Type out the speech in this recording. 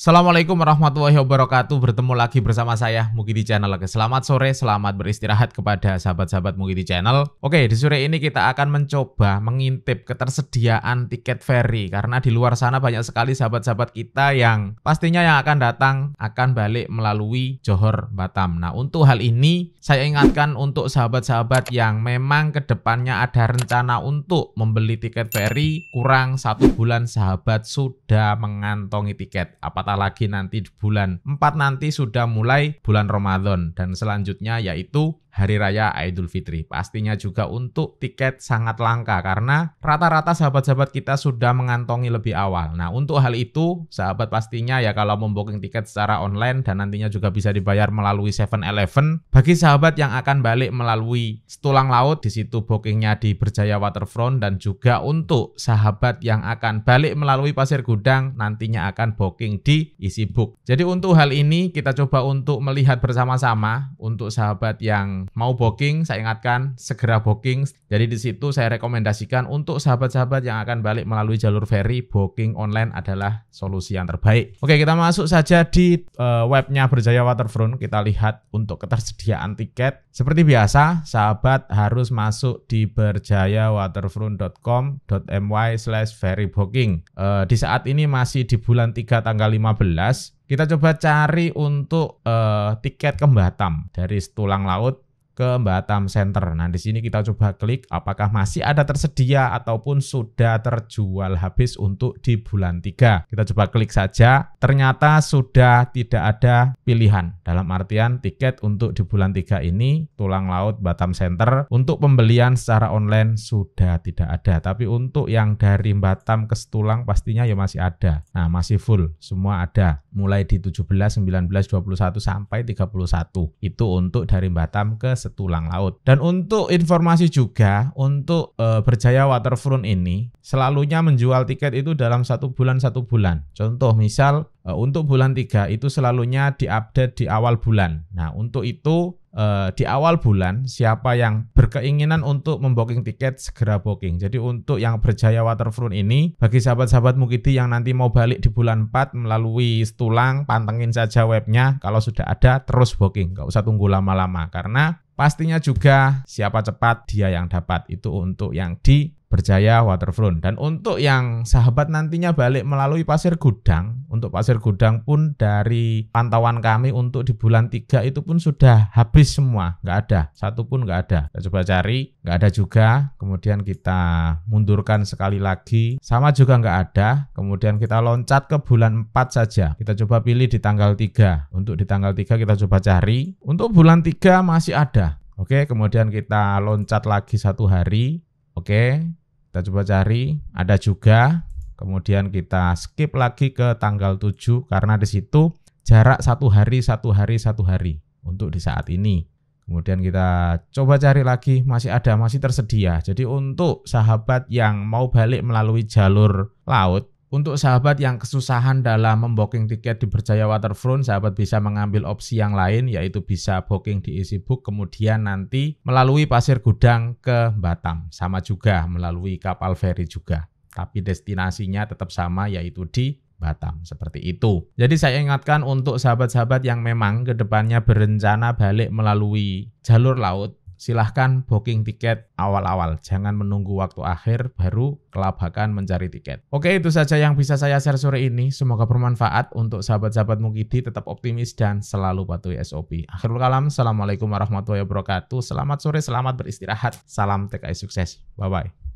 Assalamualaikum warahmatullahi wabarakatuh. Bertemu lagi bersama saya di Channel. selamat sore, selamat beristirahat kepada sahabat-sahabat di Channel. Oke, di sore ini kita akan mencoba mengintip ketersediaan tiket ferry karena di luar sana banyak sekali sahabat-sahabat kita yang pastinya yang akan datang akan balik melalui Johor Batam. Nah, untuk hal ini saya ingatkan untuk sahabat-sahabat yang memang kedepannya ada rencana untuk membeli tiket ferry kurang satu bulan sahabat sudah mengantongi tiket. Apa tata lagi nanti bulan 4 nanti sudah mulai bulan Ramadan dan selanjutnya yaitu Hari Raya Idul Fitri. Pastinya juga untuk tiket sangat langka karena rata-rata sahabat-sahabat kita sudah mengantongi lebih awal. Nah, untuk hal itu, sahabat pastinya ya kalau memboking tiket secara online dan nantinya juga bisa dibayar melalui 7-Eleven, bagi sahabat yang akan balik melalui Setulang Laut, di situ bookingnya di Berjaya Waterfront dan juga untuk sahabat yang akan balik melalui Pasir Gudang nantinya akan booking di Easybook. Jadi untuk hal ini kita coba untuk melihat bersama-sama untuk sahabat yang mau booking, saya ingatkan segera booking. Jadi di situ saya rekomendasikan untuk sahabat-sahabat yang akan balik melalui jalur ferry, booking online adalah solusi yang terbaik. Oke, kita masuk saja di uh, webnya Berjaya Waterfront. Kita lihat untuk ketersediaan tiket. Seperti biasa, sahabat harus masuk di berjayawaterfront.com.my slash ferry booking. Uh, di saat ini masih di bulan 3 tanggal 15 kita coba cari untuk uh, tiket ke Batam dari Setulang Laut ke Batam Center. Nah, di sini kita coba klik apakah masih ada tersedia ataupun sudah terjual habis untuk di bulan 3. Kita coba klik saja. Ternyata sudah tidak ada pilihan. Dalam artian tiket untuk di bulan 3 ini Tulang Laut Batam Center untuk pembelian secara online sudah tidak ada. Tapi untuk yang dari Batam ke Setulang pastinya ya masih ada. Nah, masih full. Semua ada. Mulai di 17, 19, 21 sampai 31. Itu untuk dari Batam ke setulang laut. Dan untuk informasi juga, untuk e, Berjaya Waterfront ini selalunya menjual tiket itu dalam satu bulan satu bulan. Contoh misal e, untuk bulan 3 itu selalunya diupdate di awal bulan. Nah untuk itu e, di awal bulan siapa yang berkeinginan untuk memboking tiket segera booking. Jadi untuk yang Berjaya Waterfront ini bagi sahabat-sahabat Mukidi yang nanti mau balik di bulan 4 melalui Setulang pantengin saja webnya kalau sudah ada terus booking Gak usah tunggu lama-lama karena Pastinya juga siapa cepat dia yang dapat itu untuk yang di Berjaya Waterfront. Dan untuk yang sahabat nantinya balik melalui Pasir Gudang, untuk Pasir Gudang pun dari pantauan kami untuk di bulan 3 itu pun sudah habis semua, nggak ada, satu pun nggak ada. Kita coba cari, nggak ada juga. Kemudian kita mundurkan sekali lagi, sama juga nggak ada. Kemudian kita loncat ke bulan 4 saja. Kita coba pilih di tanggal 3. Untuk di tanggal 3 kita coba cari. Untuk bulan 3 masih ada. Oke, kemudian kita loncat lagi satu hari. Oke, kita coba cari, ada juga. Kemudian kita skip lagi ke tanggal 7 karena di situ jarak satu hari, satu hari, satu hari untuk di saat ini. Kemudian kita coba cari lagi, masih ada, masih tersedia. Jadi untuk sahabat yang mau balik melalui jalur laut, untuk sahabat yang kesusahan dalam memboking tiket di Berjaya Waterfront, sahabat bisa mengambil opsi yang lain, yaitu bisa booking di book, kemudian nanti melalui Pasir Gudang ke Batam. Sama juga, melalui kapal feri juga. Tapi destinasinya tetap sama, yaitu di Batam. Seperti itu. Jadi saya ingatkan untuk sahabat-sahabat yang memang kedepannya berencana balik melalui jalur laut, silahkan booking tiket awal-awal. Jangan menunggu waktu akhir baru kelabakan mencari tiket. Oke, itu saja yang bisa saya share sore ini. Semoga bermanfaat untuk sahabat-sahabat Mukidi tetap optimis dan selalu patuhi SOP. Akhirul kalam, Assalamualaikum warahmatullahi wabarakatuh. Selamat sore, selamat beristirahat. Salam TKI sukses. Bye-bye.